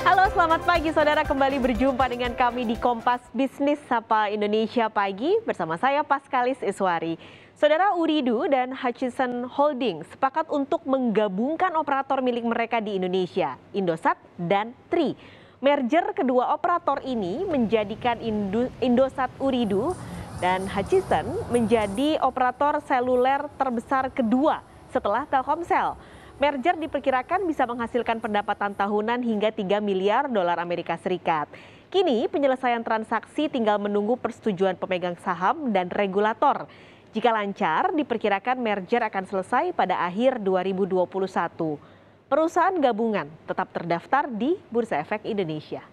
Halo, selamat pagi saudara. Kembali berjumpa dengan kami di Kompas Bisnis Sapa Indonesia Pagi bersama saya Paskalis Iswari. Saudara Uridu dan Hutchison Holding sepakat untuk menggabungkan operator milik mereka di Indonesia, Indosat dan Tri. Merger kedua operator ini menjadikan Indosat Uridu dan Hutchison menjadi operator seluler terbesar kedua setelah Telkomsel merger diperkirakan bisa menghasilkan pendapatan tahunan hingga 3 miliar dolar Amerika Serikat. Kini penyelesaian transaksi tinggal menunggu persetujuan pemegang saham dan regulator. Jika lancar, diperkirakan merger akan selesai pada akhir 2021. Perusahaan gabungan tetap terdaftar di Bursa Efek Indonesia.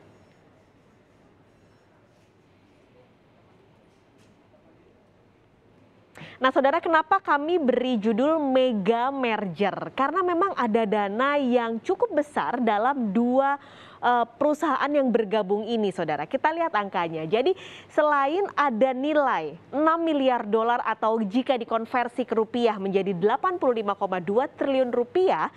Nah, saudara, kenapa kami beri judul mega merger? Karena memang ada dana yang cukup besar dalam dua uh, perusahaan yang bergabung ini, saudara. Kita lihat angkanya. Jadi selain ada nilai 6 miliar dolar atau jika dikonversi ke rupiah menjadi 85,2 triliun rupiah,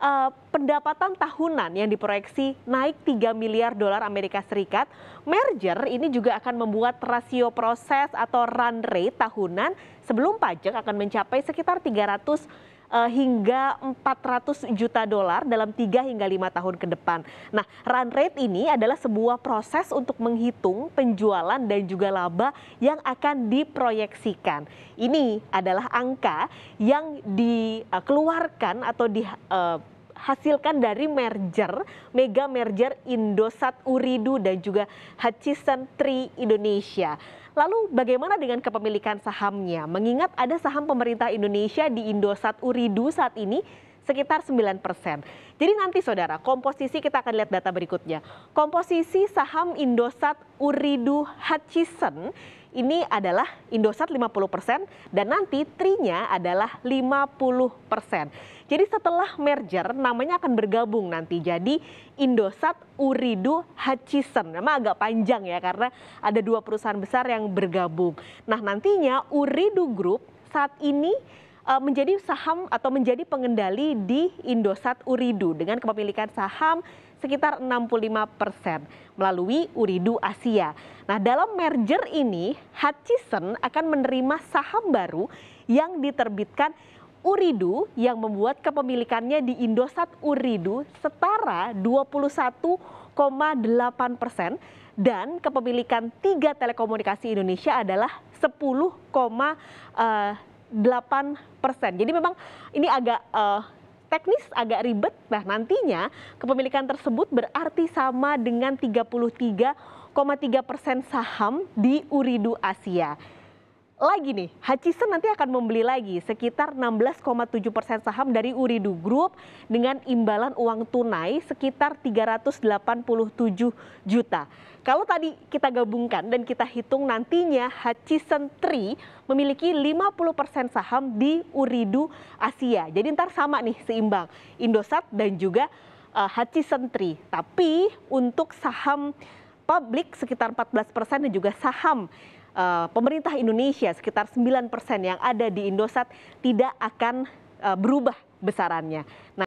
uh, pendapatan tahunan yang diproyeksi naik 3 miliar dolar Amerika Serikat. Merger ini juga akan membuat rasio proses atau run rate tahunan sebelum pajak akan mencapai sekitar 300 uh, hingga 400 juta dolar dalam 3 hingga 5 tahun ke depan. Nah, run rate ini adalah sebuah proses untuk menghitung penjualan dan juga laba yang akan diproyeksikan. Ini adalah angka yang dikeluarkan atau di uh, dihasilkan dari merger, mega merger Indosat Uridu dan juga Hutchison Tri Indonesia. Lalu bagaimana dengan kepemilikan sahamnya? Mengingat ada saham pemerintah Indonesia di Indosat Uridu saat ini sekitar 9 persen. Jadi nanti saudara, komposisi kita akan lihat data berikutnya. Komposisi saham Indosat Uridu Hutchison ini adalah Indosat 50% dan nanti Trinya adalah 50%. Jadi setelah merger namanya akan bergabung nanti jadi Indosat Uridu Hutchison. Memang agak panjang ya karena ada dua perusahaan besar yang bergabung. Nah nantinya Uridu Group saat ini Eh, menjadi saham atau menjadi pengendali di Indosat Uridu dengan kepemilikan saham sekitar 65 persen melalui Uridu Asia. Nah dalam merger ini Hutchison akan menerima saham baru yang diterbitkan Uridu yang membuat kepemilikannya di Indosat Uridu setara 21,8 persen dan kepemilikan tiga telekomunikasi Indonesia adalah 10,8 delapan persen. Jadi memang ini agak uh, teknis agak ribet. Nah, nantinya kepemilikan tersebut berarti sama dengan 33,3 persen saham di Uridu Asia lagi nih, Hutchison nanti akan membeli lagi sekitar 16,7 persen saham dari Uridu Group dengan imbalan uang tunai sekitar 387 juta. Kalau tadi kita gabungkan dan kita hitung nantinya Hutchison Tri memiliki 50 persen saham di Uridu Asia. Jadi ntar sama nih seimbang Indosat dan juga uh, Hutchison Tri. Tapi untuk saham publik sekitar 14 persen dan juga saham uh, pemerintah Indonesia sekitar 9% yang ada di Indosat tidak akan uh, berubah besarannya. Nah,